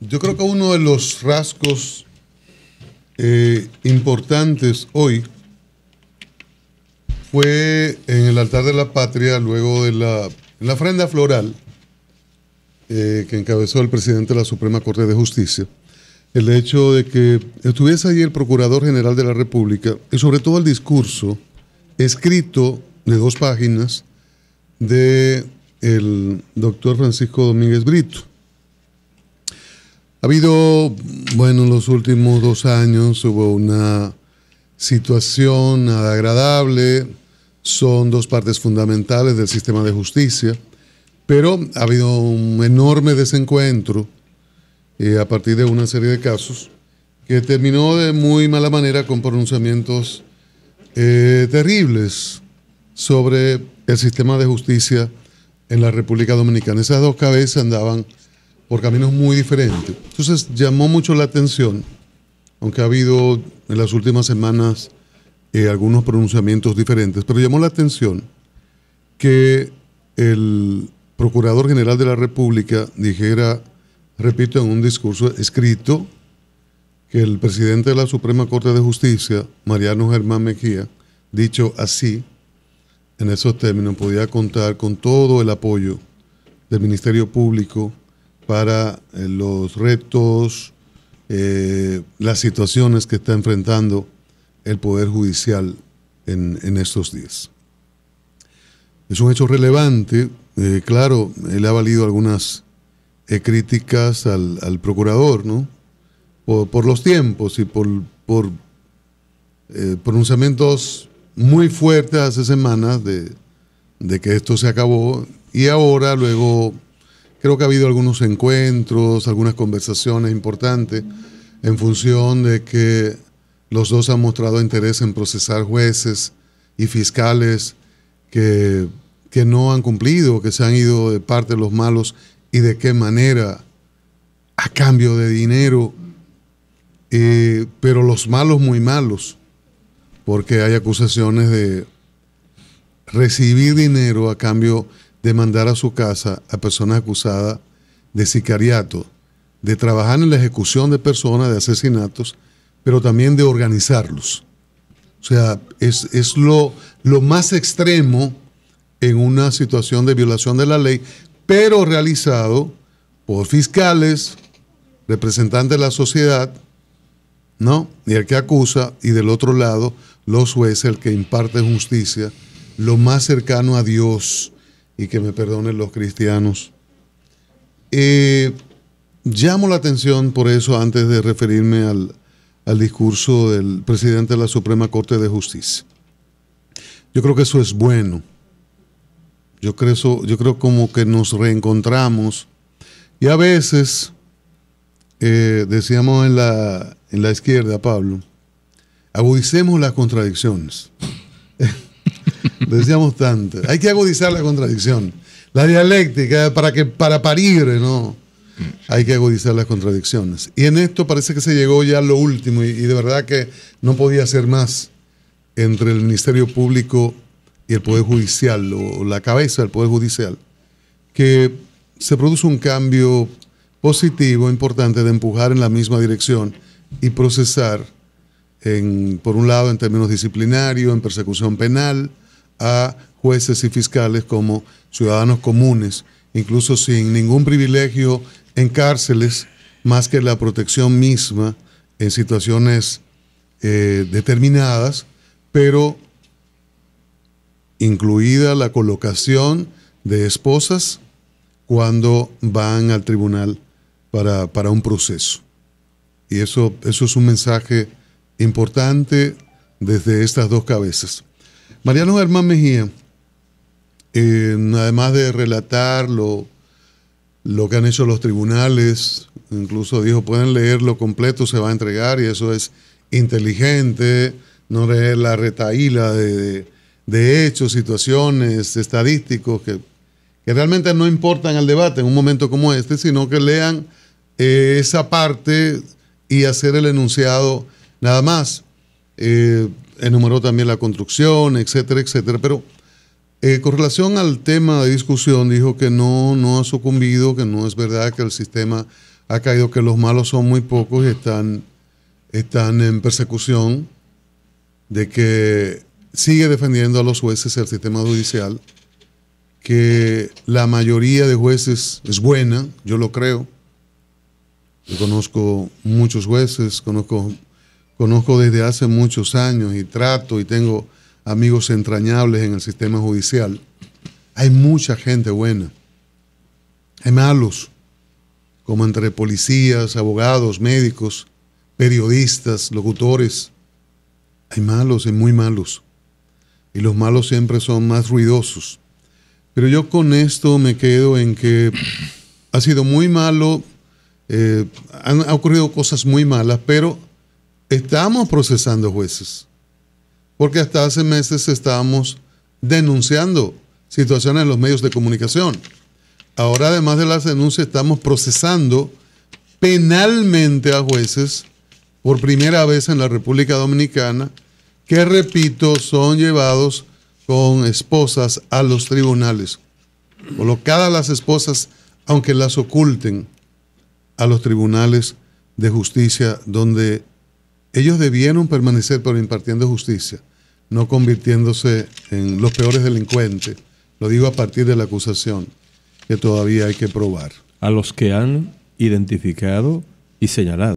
Yo creo que uno de los rasgos eh, importantes hoy fue en el altar de la patria, luego de la, ofrenda floral eh, que encabezó el presidente de la Suprema Corte de Justicia, el hecho de que estuviese ahí el Procurador General de la República y sobre todo el discurso escrito de dos páginas de el doctor Francisco Domínguez Brito ha habido, bueno, en los últimos dos años hubo una situación agradable, son dos partes fundamentales del sistema de justicia, pero ha habido un enorme desencuentro eh, a partir de una serie de casos que terminó de muy mala manera con pronunciamientos eh, terribles sobre el sistema de justicia en la República Dominicana. Esas dos cabezas andaban por caminos muy diferentes. Entonces llamó mucho la atención, aunque ha habido en las últimas semanas eh, algunos pronunciamientos diferentes, pero llamó la atención que el Procurador General de la República dijera, repito, en un discurso escrito, que el presidente de la Suprema Corte de Justicia, Mariano Germán Mejía, dicho así, en esos términos, podía contar con todo el apoyo del Ministerio Público, para eh, los retos, eh, las situaciones que está enfrentando el Poder Judicial en, estos días. Es un hecho relevante, eh, claro, le ha valido algunas críticas al, procurador, ¿no? Por, los tiempos y por, por pronunciamientos muy fuertes hace semanas de, de que esto se acabó y ahora luego Creo que ha habido algunos encuentros, algunas conversaciones importantes en función de que los dos han mostrado interés en procesar jueces y fiscales que, no han cumplido, que se han ido de parte de los malos y de qué manera, a cambio de dinero, pero los malos muy malos, porque hay acusaciones de recibir dinero a cambio de mandar a su casa a personas acusadas de sicariato, de trabajar en la ejecución de personas, de asesinatos, pero también de organizarlos. O sea, es, lo, lo más extremo en una situación de violación de la ley, pero realizado por fiscales, representantes de la sociedad, ¿no? Y el que acusa, y del otro lado, los jueces, el que imparte justicia, lo más cercano a Dios, y que me perdonen los cristianos. Eh, llamo la atención por eso antes de referirme al, discurso del presidente de la Suprema Corte de Justicia. Yo creo que eso es bueno. Yo creo, yo creo como que nos reencontramos y a veces, eh, decíamos en la, en la izquierda, Pablo, agudicemos las contradicciones. Decíamos tanto. Hay que agudizar la contradicción. La dialéctica, para, que, para parir, ¿no? Hay que agudizar las contradicciones. Y en esto parece que se llegó ya lo último y, de verdad que no podía ser más entre el Ministerio Público y el Poder Judicial, o la cabeza del Poder Judicial, que se produce un cambio positivo, importante, de empujar en la misma dirección y procesar, en, por un lado, en términos disciplinarios, en persecución penal, a jueces y fiscales como ciudadanos comunes, incluso sin ningún privilegio en cárceles más que la protección misma en situaciones eh, determinadas, pero incluida la colocación de esposas cuando van al tribunal para, para un proceso. Y eso, eso es un mensaje importante desde estas dos cabezas. Mariano Germán Mejía, además de relatar lo, que han hecho los tribunales, incluso dijo, pueden leerlo completo, se va a entregar y eso es inteligente, no leer la retaíla de, hechos, situaciones, estadísticos que, realmente no importan al debate en un momento como este, sino que lean eh, esa parte y hacer el enunciado nada más. Eh, enumeró también la construcción, etcétera, etcétera. Pero eh, con relación al tema de discusión, dijo que no, no ha sucumbido, que no es verdad que el sistema ha caído, que los malos son muy pocos y están, están en persecución, de que sigue defendiendo a los jueces el sistema judicial, que la mayoría de jueces es buena, yo lo creo. Yo conozco muchos jueces, conozco conozco desde hace muchos años y trato y tengo amigos entrañables en el sistema judicial, hay mucha gente buena. Hay malos, como entre policías, abogados, médicos, periodistas, locutores. Hay malos, y muy malos. Y los malos siempre son más ruidosos. Pero yo con esto me quedo en que ha sido muy malo, eh, han ocurrido cosas muy malas, pero estamos procesando jueces, porque hasta hace meses estábamos denunciando situaciones en los medios de comunicación. Ahora, además de las denuncias, estamos procesando penalmente a jueces por primera vez en la República Dominicana, que, repito, son llevados con esposas a los tribunales. Colocadas las esposas, aunque las oculten, a los tribunales de justicia donde ellos debieron permanecer pero impartiendo justicia, no convirtiéndose en los peores delincuentes. Lo digo a partir de la acusación que todavía hay que probar. A los que han identificado y señalado.